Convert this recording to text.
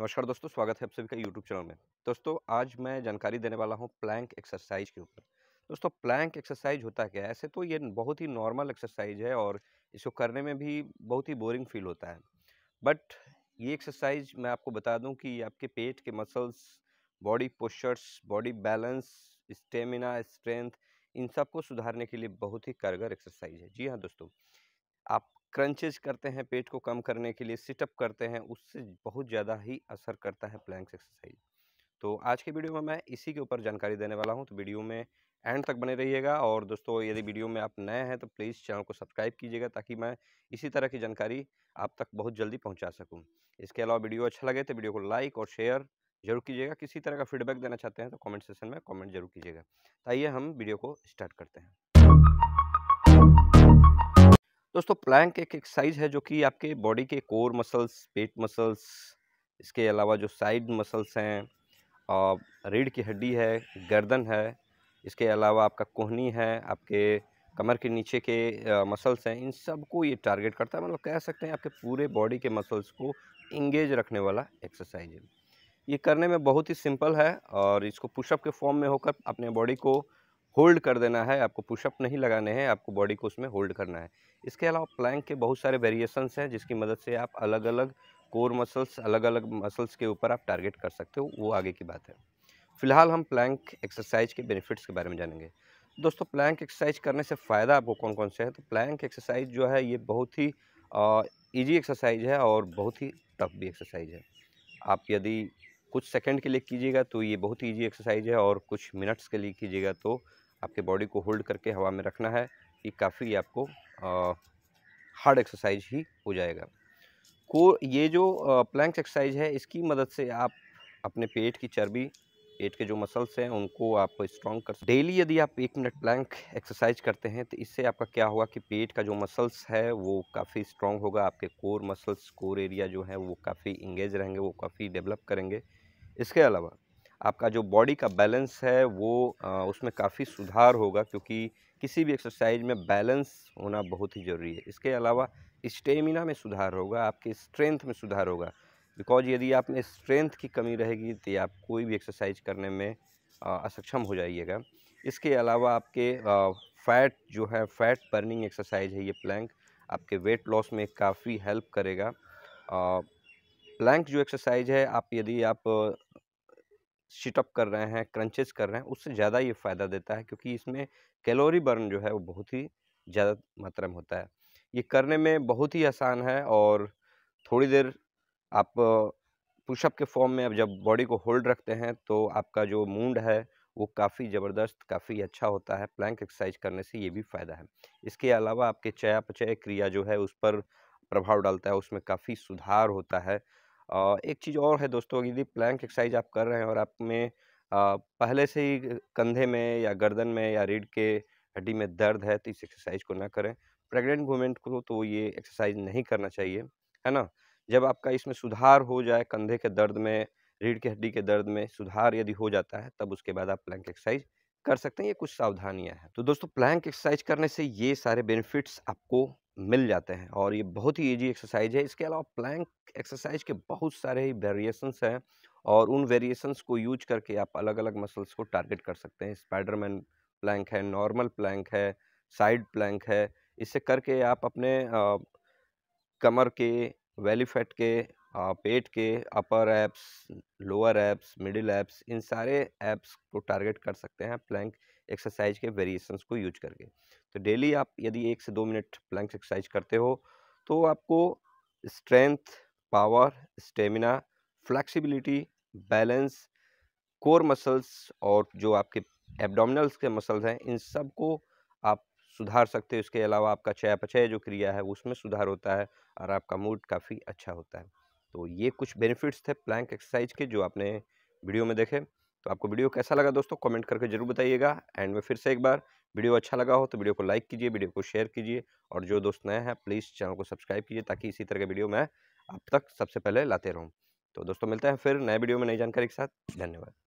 नमस्कार दोस्तों स्वागत है आप सभी का यूट्यूब चैनल में दोस्तों आज मैं जानकारी देने वाला हूँ प्लैंक एक्सरसाइज के ऊपर दोस्तों प्लैंक एक्सरसाइज होता क्या है ऐसे तो ये बहुत ही नॉर्मल एक्सरसाइज है और इसको करने में भी बहुत ही बोरिंग फील होता है बट ये एक्सरसाइज मैं आपको बता दूँ कि आपके पेट के muscles body postures body balance stamina strength इन सबको सुधारने के लिए बहुत ही कारगर एक्सरसाइज है जी हाँ दोस्तों आप क्रंचेज करते हैं पेट को कम करने के लिए सिटअप करते हैं उससे बहुत ज़्यादा ही असर करता है प्लैंक्स एक्सरसाइज तो आज के वीडियो में मैं इसी के ऊपर जानकारी देने वाला हूं तो वीडियो में एंड तक बने रहिएगा और दोस्तों यदि वीडियो में आप नए हैं तो प्लीज़ चैनल को सब्सक्राइब कीजिएगा ताकि मैं इसी तरह की जानकारी आप तक बहुत जल्दी पहुँचा सकूँ इसके अलावा वीडियो अच्छा लगे तो वीडियो को लाइक और शेयर जरूर कीजिएगा किसी तरह का फीडबैक देना चाहते हैं तो कमेंट सेशन में कमेंट जरूर कीजिएगा तो आइए हम वीडियो को स्टार्ट करते हैं दोस्तों प्लैंक एक एक्सरसाइज है जो कि आपके बॉडी के कोर मसल्स पेट मसल्स इसके अलावा जो साइड मसल्स हैं और रीढ़ की हड्डी है गर्दन है इसके अलावा आपका कोहनी है आपके कमर के नीचे के मसल्स हैं इन सब को ये टारगेट करता है मतलब कह सकते हैं आपके पूरे बॉडी के मसल्स को इंगेज रखने वाला एक्सरसाइज है ये करने में बहुत ही सिंपल है और इसको पुशअप के फॉर्म में होकर अपने बॉडी को होल्ड कर देना है आपको पुशअप नहीं लगाने हैं आपको बॉडी को उसमें होल्ड करना है इसके अलावा प्लैंक के बहुत सारे वेरिएशंस हैं जिसकी मदद से आप अलग अलग कोर मसल्स अलग अलग मसल्स के ऊपर आप टारगेट कर सकते हो वो आगे की बात है फिलहाल हम प्लैंक एक्सरसाइज के बेनिफिट्स के बारे में जानेंगे दोस्तों प्लैंक एक्सरसाइज करने से फ़ायदा आपको कौन कौन से है तो प्लैंक एक्सरसाइज जो है ये बहुत ही ईजी एक्सरसाइज है और बहुत ही टफ भी एक्सरसाइज है आप यदि कुछ सेकंड के लिए कीजिएगा तो ये बहुत ही ईजी एक्सरसाइज है और कुछ मिनट्स के लिए कीजिएगा तो आपके बॉडी को होल्ड करके हवा में रखना है ये काफ़ी आपको हार्ड एक्सरसाइज ही हो जाएगा को ये जो प्लैंक्स एक्सरसाइज है इसकी मदद से आप अपने पेट की चर्बी पेट के जो मसल्स हैं उनको आप स्ट्रॉन्ग कर डेली यदि आप एक मिनट प्लैंक एक्सरसाइज करते हैं तो इससे आपका क्या होगा कि पेट का जो मसल्स है वो काफ़ी स्ट्रॉन्ग होगा आपके कोर मसल्स कोर एरिया जो है वो काफ़ी इंगेज रहेंगे वो काफ़ी डेवलप करेंगे इसके अलावा आपका जो बॉडी का बैलेंस है वो उसमें काफ़ी सुधार होगा क्योंकि किसी भी एक्सरसाइज में बैलेंस होना बहुत ही ज़रूरी है इसके अलावा स्टेमिना में सुधार होगा आपके स्ट्रेंथ में सुधार होगा बिकॉज यदि आप में स्ट्रेंथ की कमी रहेगी तो आप कोई भी एक्सरसाइज करने में असक्षम हो जाइएगा इसके अलावा आपके फ़ैट जो है फ़ैट बर्निंग एक्सरसाइज है ये प्लैंक आपके वेट लॉस में काफ़ी हेल्प करेगा प्लैंक जो एक्सरसाइज है आप यदि आप शिटअप कर रहे हैं क्रंचेस कर रहे हैं उससे ज़्यादा ये फ़ायदा देता है क्योंकि इसमें कैलोरी बर्न जो है वो बहुत ही ज़्यादा मात्रा में होता है ये करने में बहुत ही आसान है और थोड़ी देर आप पुशअप के फॉर्म में अब जब बॉडी को होल्ड रखते हैं तो आपका जो मूड है वो काफ़ी ज़बरदस्त काफ़ी अच्छा होता है प्लैंक एक्सरसाइज करने से ये भी फ़ायदा है इसके अलावा आपके चयापचय क्रिया जो है उस पर प्रभाव डालता है उसमें काफ़ी सुधार होता है एक चीज़ और है दोस्तों यदि प्लैंक एक्सरसाइज आप कर रहे हैं और आप में पहले से ही कंधे में या गर्दन में या रीढ़ के हड्डी में दर्द है तो इस एक्सरसाइज को ना करें प्रेग्नेंट वूमेंट को तो ये एक्सरसाइज नहीं करना चाहिए है ना जब आपका इसमें सुधार हो जाए कंधे के दर्द में रीढ़ की हड्डी के दर्द में सुधार यदि हो जाता है तब उसके बाद आप प्लैंक एक्सरसाइज कर सकते हैं ये कुछ सावधानियां हैं तो दोस्तों प्लैंक एक्सरसाइज करने से ये सारे बेनिफिट्स आपको मिल जाते हैं और ये बहुत ही ईजी एक्सरसाइज है इसके अलावा प्लैंक एक्सरसाइज के बहुत सारे ही वेरिएशंस हैं और उन वेरिएशंस को यूज करके आप अलग अलग मसल्स को टारगेट कर सकते हैं स्पाइडरमैन प्लैंक है नॉर्मल प्लैंक है साइड प्लैंक है इससे करके आप अपने आ, कमर के वेलीफेट के पेट के upper abs lower abs middle abs इन सारे एप्स को टारगेट कर सकते हैं प्लैंक एक्सरसाइज के वेरिएशंस को यूज करके तो डेली आप यदि एक से दो मिनट प्लैंक एक्सरसाइज करते हो तो आपको strength power stamina flexibility balance core muscles और जो आपके एबडामिनल्स के मसल्स हैं इन सब को आप सुधार सकते हैं इसके अलावा आपका चयापचय जो क्रिया है उसमें सुधार होता है और आपका मूड काफ़ी अच्छा होता है तो ये कुछ बेनिफिट्स थे प्लैंक एक्सरसाइज के जो आपने वीडियो में देखे तो आपको वीडियो कैसा लगा दोस्तों कमेंट करके जरूर बताइएगा एंड में फिर से एक बार वीडियो अच्छा लगा हो तो वीडियो को लाइक कीजिए वीडियो को शेयर कीजिए और जो दोस्त नए हैं प्लीज़ चैनल को सब्सक्राइब कीजिए ताकि इसी तरह के वीडियो मैं आप तक सबसे पहले लाते रहूँ तो दोस्तों मिलते हैं फिर नए वीडियो में नई जानकारी के साथ धन्यवाद